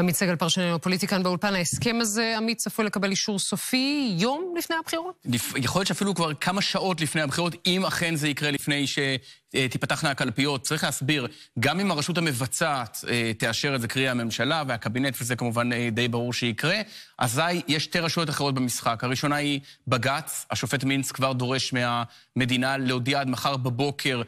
עמית סגל, פרשננו הפוליטיקן באולפן, ההסכם הזה, עמית, צפוי לקבל אישור סופי יום לפני הבחירות? יכול להיות שאפילו כבר כמה שעות לפני הבחירות, אם אכן זה יקרה לפני ש... אה, תיפתחנה הקלפיות. צריך להסביר, גם אם הרשות המבצעת אה, תאשר את זה, קרי הממשלה והקבינט, וזה כמובן אה, די ברור שיקרה, אזי יש שתי רשויות אחרות במשחק. הראשונה היא בג"ץ, השופט מינץ כבר דורש מהמדינה להודיע עד מחר בבוקר,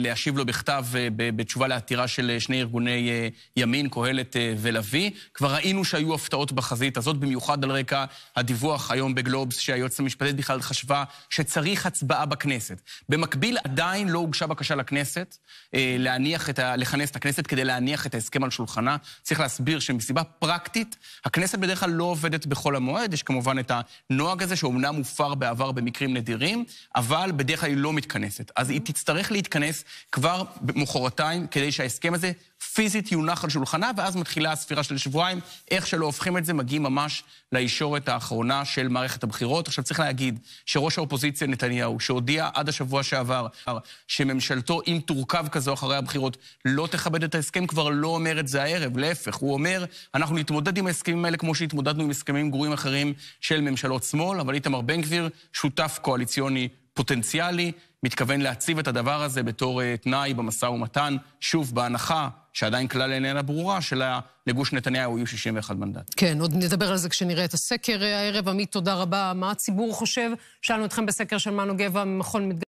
להשיב לו בכתב בתשובה לעתירה של שני ארגוני ימין, קהלת ולביא. כבר ראינו שהיו הפתעות בחזית הזאת, במיוחד על רקע הדיווח היום בגלובס, שהיועצת המשפטית בכלל חשבה שצריך הצבעה בכנסת. במקביל, עדיין לא הוגשה בקשה לכנסת אה, להניח את ה... לכנס את הכנסת כדי להניח את ההסכם על שולחנה. צריך להסביר שמסיבה פרקטית, הכנסת בדרך כלל לא עובדת בחול המועד. יש כמובן את הנוהג הזה, שאומנם הופר בעבר במקרים נדירים, אבל בדרך כלל היא לא מתכנסת. אז היא תצטרך להתכנס כבר מחרתיים כדי שההסכם הזה פיזית יונח על שולחנה, ואז מתחילה הספירה של שבועיים. איך שלא הופכים את זה, מגיעים ממש לישורת האחרונה של מערכת הבחירות. עכשיו, צריך להגיד שראש האופוזיציה נתניהו, שהודיע עד השבוע שעבר שממשלתו, אם תורכב כזו אחרי הבחירות, לא תכבד את ההסכם, כבר לא אומר את זה הערב. להפך, הוא אומר, אנחנו נתמודד עם ההסכמים האלה כמו שהתמודדנו עם הסכמים גרועים אחרים של ממשלות שמאל, אבל איתמר בן גביר, שותף קואליציוני פוטנציאלי מתכוון להציב את הדבר הזה בתור אה, תנאי במשא ומתן, שוב, בהנחה שעדיין כלל איננה ברורה, שלגוש נתניהו יהיו 61 מנדט. כן, עוד נדבר על זה כשנראה את הסקר אה, הערב. עמית, תודה רבה. מה הציבור חושב? שאלנו אתכם בסקר של מנו גבע ממכון...